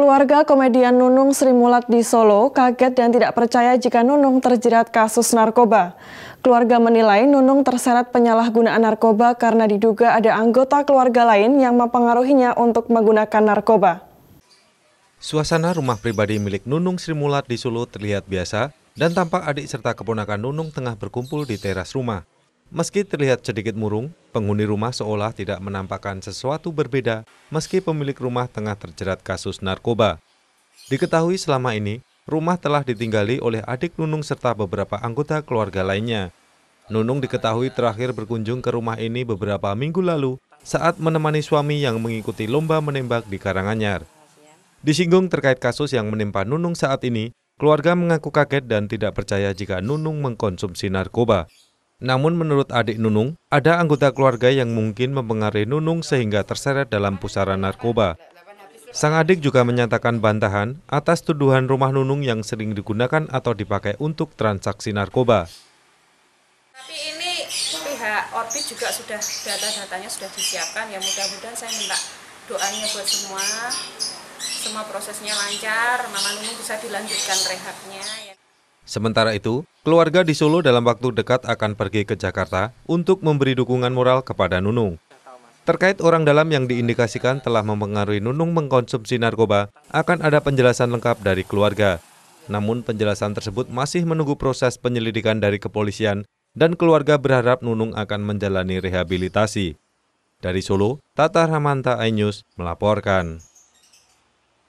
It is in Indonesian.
Keluarga komedian Nunung Sri Mulat di Solo kaget dan tidak percaya jika Nunung terjerat kasus narkoba. Keluarga menilai Nunung terseret penyalahgunaan narkoba karena diduga ada anggota keluarga lain yang mempengaruhinya untuk menggunakan narkoba. Suasana rumah pribadi milik Nunung Sri Mulat di Solo terlihat biasa dan tampak adik serta keponakan Nunung tengah berkumpul di teras rumah. Meski terlihat sedikit murung, penghuni rumah seolah tidak menampakkan sesuatu berbeda meski pemilik rumah tengah terjerat kasus narkoba. Diketahui selama ini, rumah telah ditinggali oleh adik Nunung serta beberapa anggota keluarga lainnya. Nunung diketahui terakhir berkunjung ke rumah ini beberapa minggu lalu saat menemani suami yang mengikuti lomba menembak di Karanganyar. Disinggung terkait kasus yang menimpa Nunung saat ini, keluarga mengaku kaget dan tidak percaya jika Nunung mengkonsumsi narkoba. Namun menurut adik Nunung, ada anggota keluarga yang mungkin mempengaruhi Nunung sehingga terseret dalam pusaran narkoba. Sang adik juga menyatakan bantahan atas tuduhan rumah Nunung yang sering digunakan atau dipakai untuk transaksi narkoba. Tapi ini pihak Orbit juga sudah data-datanya sudah disiapkan ya mudah-mudahan saya minta doanya buat semua semua prosesnya lancar, Mama Nunung bisa dilanjutkan rehabnya. Ya. Sementara itu, keluarga di Solo dalam waktu dekat akan pergi ke Jakarta untuk memberi dukungan moral kepada Nunung. Terkait orang dalam yang diindikasikan telah mempengaruhi Nunung mengkonsumsi narkoba, akan ada penjelasan lengkap dari keluarga. Namun penjelasan tersebut masih menunggu proses penyelidikan dari kepolisian dan keluarga berharap Nunung akan menjalani rehabilitasi. Dari Solo, Tata Ramanta Ainyus melaporkan.